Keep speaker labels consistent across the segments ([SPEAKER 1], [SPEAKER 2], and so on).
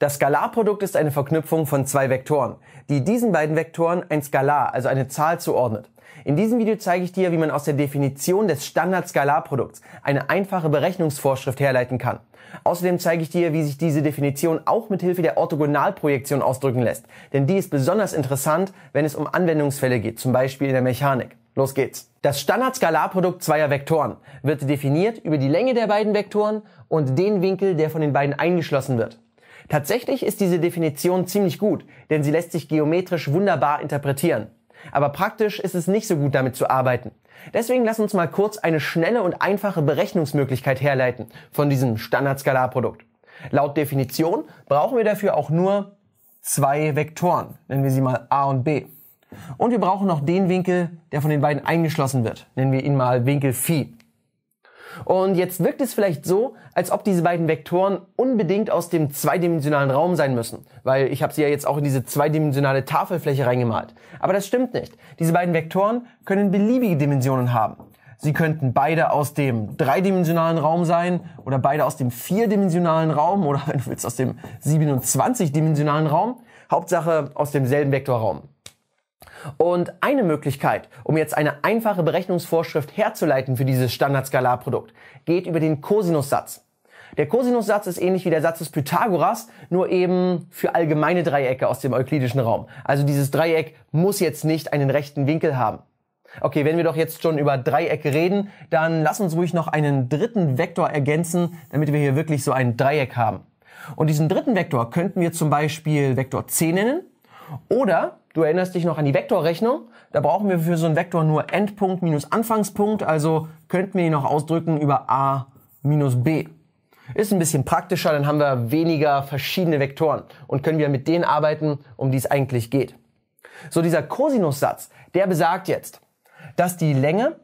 [SPEAKER 1] Das Skalarprodukt ist eine Verknüpfung von zwei Vektoren, die diesen beiden Vektoren ein Skalar, also eine Zahl zuordnet. In diesem Video zeige ich dir, wie man aus der Definition des Standard-Skalarprodukts eine einfache Berechnungsvorschrift herleiten kann. Außerdem zeige ich dir, wie sich diese Definition auch mit Hilfe der Orthogonalprojektion ausdrücken lässt, denn die ist besonders interessant, wenn es um Anwendungsfälle geht, zum Beispiel in der Mechanik. Los geht's. Das Standard-Skalarprodukt zweier Vektoren wird definiert über die Länge der beiden Vektoren und den Winkel, der von den beiden eingeschlossen wird. Tatsächlich ist diese Definition ziemlich gut, denn sie lässt sich geometrisch wunderbar interpretieren. Aber praktisch ist es nicht so gut damit zu arbeiten. Deswegen lass uns mal kurz eine schnelle und einfache Berechnungsmöglichkeit herleiten von diesem Standardskalarprodukt. Laut Definition brauchen wir dafür auch nur zwei Vektoren, nennen wir sie mal a und b. Und wir brauchen noch den Winkel, der von den beiden eingeschlossen wird, nennen wir ihn mal Winkel phi. Und jetzt wirkt es vielleicht so, als ob diese beiden Vektoren unbedingt aus dem zweidimensionalen Raum sein müssen, weil ich habe sie ja jetzt auch in diese zweidimensionale Tafelfläche reingemalt. Aber das stimmt nicht. Diese beiden Vektoren können beliebige Dimensionen haben. Sie könnten beide aus dem dreidimensionalen Raum sein oder beide aus dem vierdimensionalen Raum oder wenn du willst aus dem 27-dimensionalen Raum. Hauptsache aus demselben Vektorraum. Und eine Möglichkeit, um jetzt eine einfache Berechnungsvorschrift herzuleiten für dieses Standardskalarprodukt, geht über den Kosinussatz. Der Kosinussatz ist ähnlich wie der Satz des Pythagoras, nur eben für allgemeine Dreiecke aus dem euklidischen Raum. Also dieses Dreieck muss jetzt nicht einen rechten Winkel haben. Okay, wenn wir doch jetzt schon über Dreiecke reden, dann lass uns ruhig noch einen dritten Vektor ergänzen, damit wir hier wirklich so ein Dreieck haben. Und diesen dritten Vektor könnten wir zum Beispiel Vektor c nennen oder du erinnerst dich noch an die Vektorrechnung. Da brauchen wir für so einen Vektor nur Endpunkt minus Anfangspunkt. Also könnten wir ihn noch ausdrücken über a minus b. Ist ein bisschen praktischer, dann haben wir weniger verschiedene Vektoren und können wir mit denen arbeiten, um die es eigentlich geht. So, dieser Kosinussatz, der besagt jetzt, dass die Länge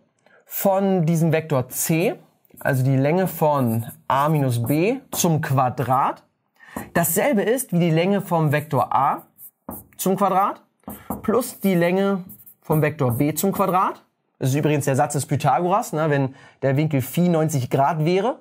[SPEAKER 1] von diesem Vektor c, also die Länge von a minus b zum Quadrat, dasselbe ist wie die Länge vom Vektor a zum Quadrat plus die Länge vom Vektor b zum Quadrat. Das ist übrigens der Satz des Pythagoras, ne, wenn der Winkel phi 90 Grad wäre.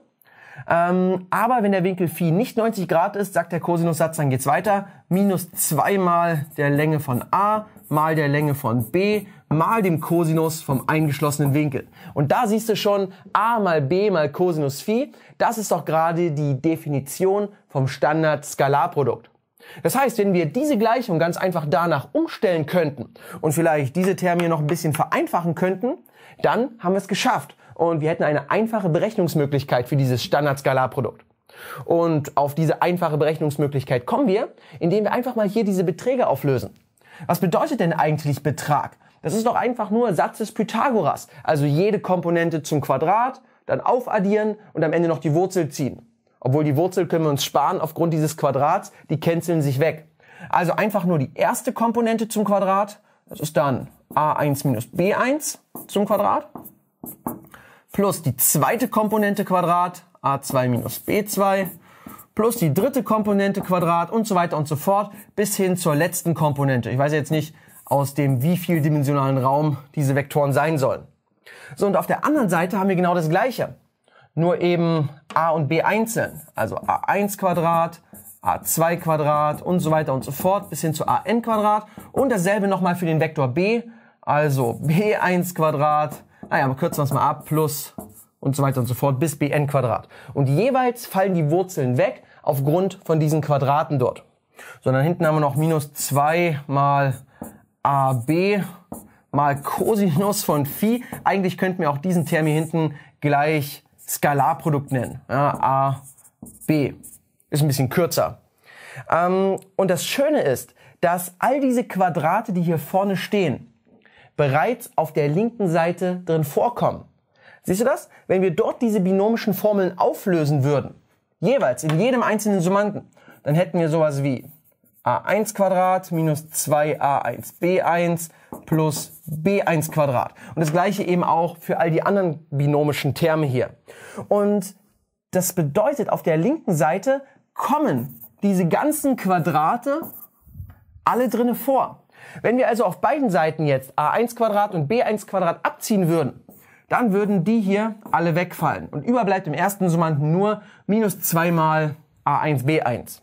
[SPEAKER 1] Ähm, aber wenn der Winkel phi nicht 90 Grad ist, sagt der Kosinussatz, dann geht's weiter. Minus 2 mal der Länge von a mal der Länge von b mal dem Kosinus vom eingeschlossenen Winkel. Und da siehst du schon, a mal b mal Kosinus phi, das ist doch gerade die Definition vom Standard-Skalarprodukt. Das heißt, wenn wir diese Gleichung ganz einfach danach umstellen könnten und vielleicht diese Terme hier noch ein bisschen vereinfachen könnten, dann haben wir es geschafft und wir hätten eine einfache Berechnungsmöglichkeit für dieses Standardscalarprodukt. Und auf diese einfache Berechnungsmöglichkeit kommen wir, indem wir einfach mal hier diese Beträge auflösen. Was bedeutet denn eigentlich Betrag? Das ist doch einfach nur Satz des Pythagoras, also jede Komponente zum Quadrat, dann aufaddieren und am Ende noch die Wurzel ziehen. Obwohl die Wurzel können wir uns sparen aufgrund dieses Quadrats, die canceln sich weg. Also einfach nur die erste Komponente zum Quadrat, das ist dann a1 minus b1 zum Quadrat, plus die zweite Komponente Quadrat, a2 minus b2, plus die dritte Komponente Quadrat und so weiter und so fort, bis hin zur letzten Komponente. Ich weiß jetzt nicht aus dem wie viel dimensionalen Raum diese Vektoren sein sollen. So, und auf der anderen Seite haben wir genau das Gleiche nur eben a und b einzeln. Also a1 Quadrat, a2 Quadrat und so weiter und so fort bis hin zu an Quadrat. Und dasselbe nochmal für den Vektor b, also b1 Quadrat, naja, aber kürzen wir es mal ab, plus und so weiter und so fort bis bn Quadrat. Und jeweils fallen die Wurzeln weg aufgrund von diesen Quadraten dort. Sondern hinten haben wir noch minus 2 mal AB mal Cosinus von Phi. Eigentlich könnten wir auch diesen Term hier hinten gleich Skalarprodukt nennen. Ja, A, B. Ist ein bisschen kürzer. Ähm, und das Schöne ist, dass all diese Quadrate, die hier vorne stehen, bereits auf der linken Seite drin vorkommen. Siehst du das? Wenn wir dort diese binomischen Formeln auflösen würden, jeweils in jedem einzelnen Summanden, dann hätten wir sowas wie a1 Quadrat minus 2a1 b1 plus b1 Quadrat. Und das gleiche eben auch für all die anderen binomischen Terme hier. Und das bedeutet, auf der linken Seite kommen diese ganzen Quadrate alle drinnen vor. Wenn wir also auf beiden Seiten jetzt a1 Quadrat und b1 Quadrat abziehen würden, dann würden die hier alle wegfallen. Und überbleibt im ersten Summanden nur minus 2 mal a1 b1.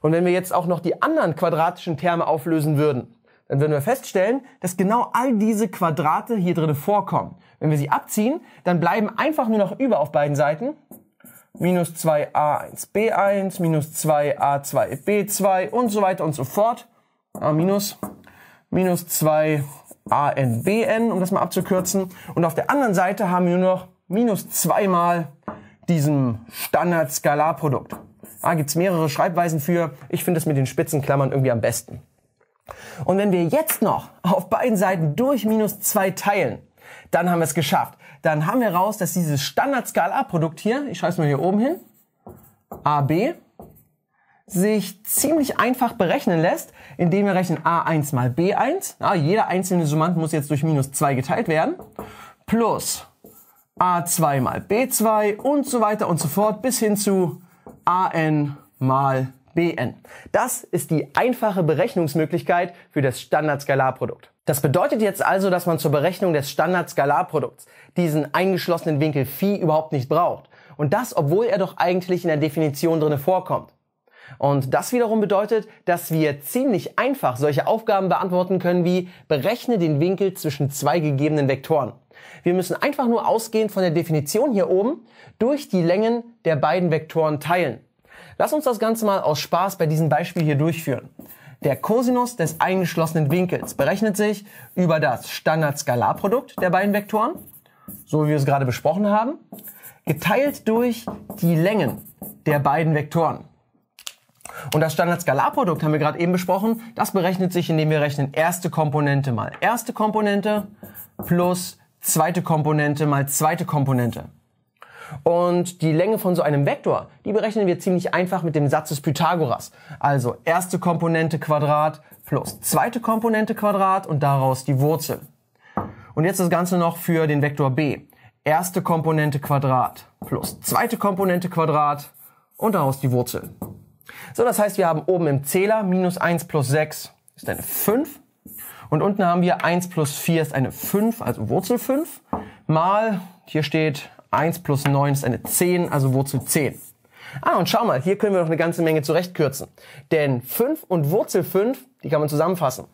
[SPEAKER 1] Und wenn wir jetzt auch noch die anderen quadratischen Terme auflösen würden, dann würden wir feststellen, dass genau all diese Quadrate hier drin vorkommen. Wenn wir sie abziehen, dann bleiben einfach nur noch über auf beiden Seiten minus 2a1b1, minus 2a2b2 und so weiter und so fort. a minus, minus 2anbn, um das mal abzukürzen. Und auf der anderen Seite haben wir nur noch minus 2 mal diesem Standard-Skalarprodukt ah, gibt's mehrere Schreibweisen für. Ich finde es mit den spitzen Klammern irgendwie am besten. Und wenn wir jetzt noch auf beiden Seiten durch minus zwei teilen, dann haben wir es geschafft. Dann haben wir raus, dass dieses Standard-Skalar-Produkt hier, ich schreibe es mal hier oben hin, AB, sich ziemlich einfach berechnen lässt, indem wir rechnen A1 mal B1. Ja, ah, jeder einzelne Summand muss jetzt durch minus 2 geteilt werden. Plus A2 mal B2 und so weiter und so fort bis hin zu an mal bn. Das ist die einfache Berechnungsmöglichkeit für das Standardskalarprodukt. Das bedeutet jetzt also, dass man zur Berechnung des Standardskalarprodukts diesen eingeschlossenen Winkel phi überhaupt nicht braucht. Und das, obwohl er doch eigentlich in der Definition drinne vorkommt. Und das wiederum bedeutet, dass wir ziemlich einfach solche Aufgaben beantworten können wie berechne den Winkel zwischen zwei gegebenen Vektoren. Wir müssen einfach nur ausgehend von der Definition hier oben durch die Längen der beiden Vektoren teilen. Lass uns das Ganze mal aus Spaß bei diesem Beispiel hier durchführen. Der Cosinus des eingeschlossenen Winkels berechnet sich über das Standardskalarprodukt der beiden Vektoren, so wie wir es gerade besprochen haben, geteilt durch die Längen der beiden Vektoren. Und das Standardskalarprodukt haben wir gerade eben besprochen, das berechnet sich, indem wir rechnen erste Komponente mal erste Komponente plus zweite Komponente mal zweite Komponente. Und die Länge von so einem Vektor, die berechnen wir ziemlich einfach mit dem Satz des Pythagoras. Also erste Komponente Quadrat plus zweite Komponente Quadrat und daraus die Wurzel. Und jetzt das Ganze noch für den Vektor b. Erste Komponente Quadrat plus zweite Komponente Quadrat und daraus die Wurzel. So, das heißt, wir haben oben im Zähler minus 1 plus 6 ist eine 5 und unten haben wir 1 plus 4 ist eine 5, also Wurzel 5, mal, hier steht 1 plus 9 ist eine 10, also Wurzel 10. Ah, und schau mal, hier können wir noch eine ganze Menge zurechtkürzen. Denn 5 und Wurzel 5, die kann man zusammenfassen.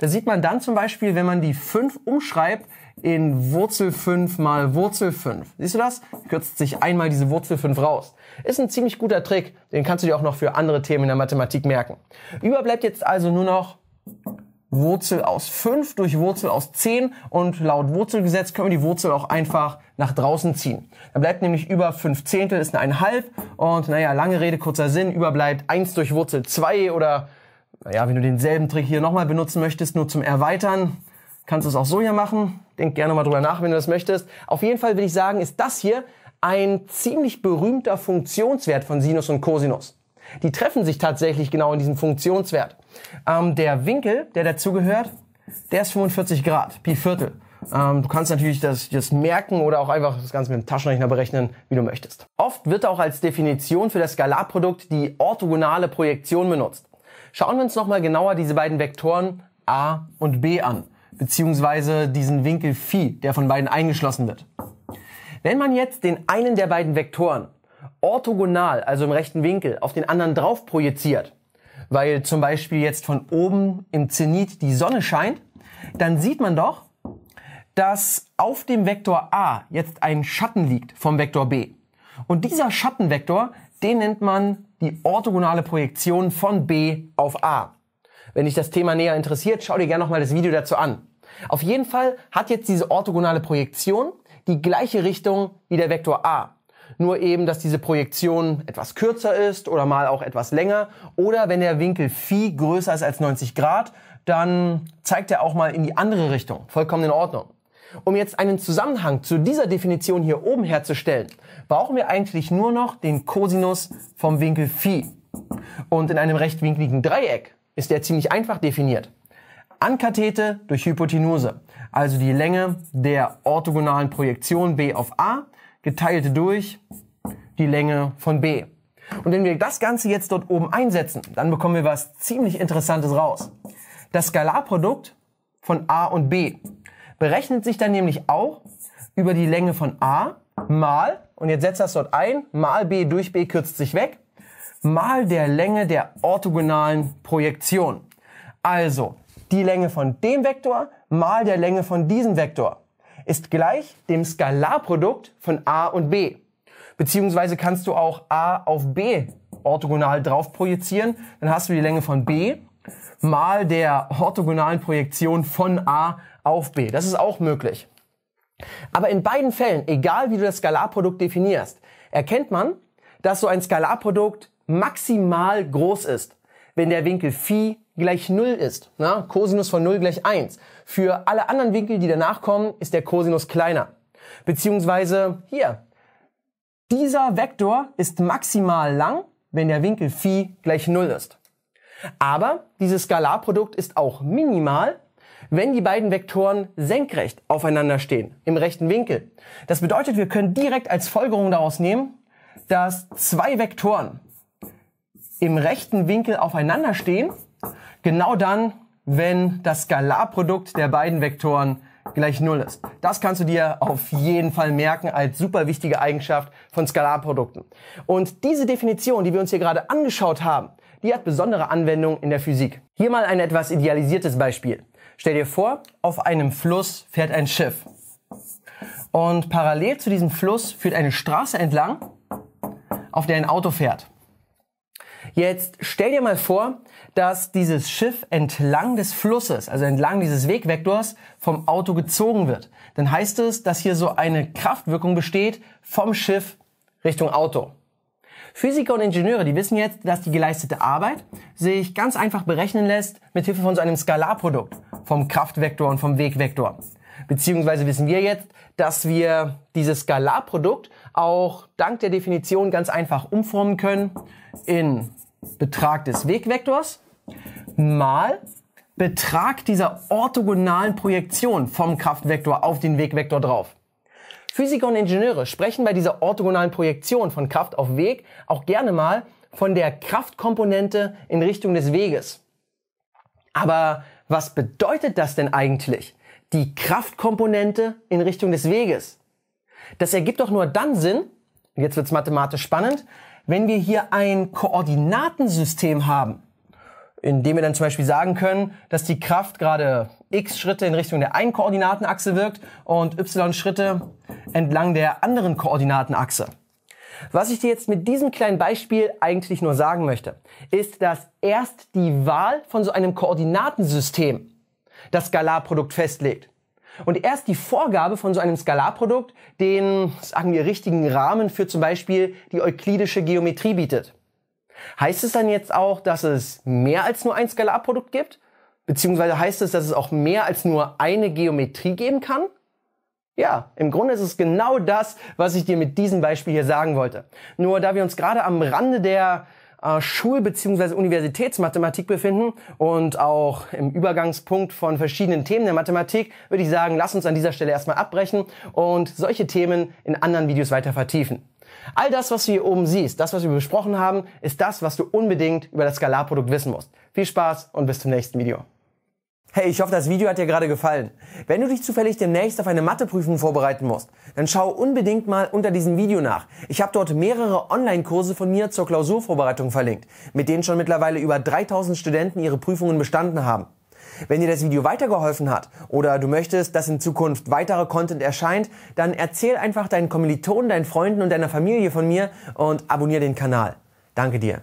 [SPEAKER 1] Das sieht man dann zum Beispiel, wenn man die 5 umschreibt in Wurzel 5 mal Wurzel 5. Siehst du das? Kürzt sich einmal diese Wurzel 5 raus. Ist ein ziemlich guter Trick, den kannst du dir auch noch für andere Themen in der Mathematik merken. Überbleibt jetzt also nur noch Wurzel aus 5 durch Wurzel aus 10 und laut Wurzelgesetz können wir die Wurzel auch einfach nach draußen ziehen. Da bleibt nämlich über 5 Zehntel ist eine 1,5 und naja, lange Rede, kurzer Sinn, überbleibt 1 durch Wurzel 2 oder naja, wenn du denselben Trick hier nochmal benutzen möchtest, nur zum Erweitern, kannst du es auch so hier machen. Denk gerne mal drüber nach, wenn du das möchtest. Auf jeden Fall will ich sagen, ist das hier ein ziemlich berühmter Funktionswert von Sinus und Cosinus. Die treffen sich tatsächlich genau in diesem Funktionswert. Ähm, der Winkel, der dazugehört, der ist 45 Grad, Pi Viertel. Ähm, du kannst natürlich das, das merken oder auch einfach das Ganze mit dem Taschenrechner berechnen, wie du möchtest. Oft wird auch als Definition für das Skalarprodukt die orthogonale Projektion benutzt. Schauen wir uns nochmal genauer diese beiden Vektoren a und b an, beziehungsweise diesen Winkel phi, der von beiden eingeschlossen wird. Wenn man jetzt den einen der beiden Vektoren orthogonal, also im rechten Winkel, auf den anderen drauf projiziert, weil zum Beispiel jetzt von oben im Zenit die Sonne scheint, dann sieht man doch, dass auf dem Vektor A jetzt ein Schatten liegt vom Vektor B. Und dieser Schattenvektor, den nennt man die orthogonale Projektion von B auf A. Wenn dich das Thema näher interessiert, schau dir gerne nochmal das Video dazu an. Auf jeden Fall hat jetzt diese orthogonale Projektion die gleiche Richtung wie der Vektor A. Nur eben, dass diese Projektion etwas kürzer ist oder mal auch etwas länger. Oder wenn der Winkel Phi größer ist als 90 Grad, dann zeigt er auch mal in die andere Richtung. Vollkommen in Ordnung. Um jetzt einen Zusammenhang zu dieser Definition hier oben herzustellen, brauchen wir eigentlich nur noch den Cosinus vom Winkel Phi. Und in einem rechtwinkligen Dreieck ist der ziemlich einfach definiert. Ankathete durch Hypotenuse, also die Länge der orthogonalen Projektion B auf A geteilt durch die Länge von b. Und wenn wir das Ganze jetzt dort oben einsetzen, dann bekommen wir was ziemlich Interessantes raus. Das Skalarprodukt von a und b berechnet sich dann nämlich auch über die Länge von a mal, und jetzt setzt das dort ein, mal b durch b kürzt sich weg, mal der Länge der orthogonalen Projektion. Also die Länge von dem Vektor mal der Länge von diesem Vektor ist gleich dem Skalarprodukt von a und b. Beziehungsweise kannst du auch a auf b orthogonal drauf projizieren, dann hast du die Länge von b mal der orthogonalen Projektion von a auf b. Das ist auch möglich. Aber in beiden Fällen, egal wie du das Skalarprodukt definierst, erkennt man, dass so ein Skalarprodukt maximal groß ist wenn der Winkel Phi gleich 0 ist. Na? Cosinus von 0 gleich 1. Für alle anderen Winkel, die danach kommen, ist der Cosinus kleiner. Beziehungsweise hier. Dieser Vektor ist maximal lang, wenn der Winkel Phi gleich 0 ist. Aber dieses Skalarprodukt ist auch minimal, wenn die beiden Vektoren senkrecht aufeinander stehen, im rechten Winkel. Das bedeutet, wir können direkt als Folgerung daraus nehmen, dass zwei Vektoren im rechten Winkel aufeinander stehen, genau dann, wenn das Skalarprodukt der beiden Vektoren gleich Null ist. Das kannst du dir auf jeden Fall merken als super wichtige Eigenschaft von Skalarprodukten. Und diese Definition, die wir uns hier gerade angeschaut haben, die hat besondere Anwendung in der Physik. Hier mal ein etwas idealisiertes Beispiel. Stell dir vor, auf einem Fluss fährt ein Schiff. Und parallel zu diesem Fluss führt eine Straße entlang, auf der ein Auto fährt. Jetzt stell dir mal vor, dass dieses Schiff entlang des Flusses, also entlang dieses Wegvektors, vom Auto gezogen wird. Dann heißt es, dass hier so eine Kraftwirkung besteht vom Schiff Richtung Auto. Physiker und Ingenieure, die wissen jetzt, dass die geleistete Arbeit sich ganz einfach berechnen lässt mit Hilfe von so einem Skalarprodukt vom Kraftvektor und vom Wegvektor. Beziehungsweise wissen wir jetzt, dass wir dieses Skalarprodukt auch dank der Definition ganz einfach umformen können in Betrag des Wegvektors mal Betrag dieser orthogonalen Projektion vom Kraftvektor auf den Wegvektor drauf. Physiker und Ingenieure sprechen bei dieser orthogonalen Projektion von Kraft auf Weg auch gerne mal von der Kraftkomponente in Richtung des Weges. Aber was bedeutet das denn eigentlich? Die Kraftkomponente in Richtung des Weges. Das ergibt doch nur dann Sinn, jetzt wird's mathematisch spannend, wenn wir hier ein Koordinatensystem haben, indem wir dann zum Beispiel sagen können, dass die Kraft gerade x Schritte in Richtung der einen Koordinatenachse wirkt und y Schritte entlang der anderen Koordinatenachse. Was ich dir jetzt mit diesem kleinen Beispiel eigentlich nur sagen möchte, ist, dass erst die Wahl von so einem Koordinatensystem das Skalarprodukt festlegt. Und erst die Vorgabe von so einem Skalarprodukt den, sagen wir, richtigen Rahmen für zum Beispiel die euklidische Geometrie bietet. Heißt es dann jetzt auch, dass es mehr als nur ein Skalarprodukt gibt? Beziehungsweise heißt es, dass es auch mehr als nur eine Geometrie geben kann? Ja, im Grunde ist es genau das, was ich dir mit diesem Beispiel hier sagen wollte. Nur da wir uns gerade am Rande der äh, Schul- bzw. Universitätsmathematik befinden und auch im Übergangspunkt von verschiedenen Themen der Mathematik, würde ich sagen, lass uns an dieser Stelle erstmal abbrechen und solche Themen in anderen Videos weiter vertiefen. All das, was du hier oben siehst, das, was wir besprochen haben, ist das, was du unbedingt über das Skalarprodukt wissen musst. Viel Spaß und bis zum nächsten Video. Hey, ich hoffe, das Video hat dir gerade gefallen. Wenn du dich zufällig demnächst auf eine Matheprüfung vorbereiten musst, dann schau unbedingt mal unter diesem Video nach. Ich habe dort mehrere Online-Kurse von mir zur Klausurvorbereitung verlinkt, mit denen schon mittlerweile über 3000 Studenten ihre Prüfungen bestanden haben. Wenn dir das Video weitergeholfen hat oder du möchtest, dass in Zukunft weiterer Content erscheint, dann erzähl einfach deinen Kommilitonen, deinen Freunden und deiner Familie von mir und abonniere den Kanal. Danke dir.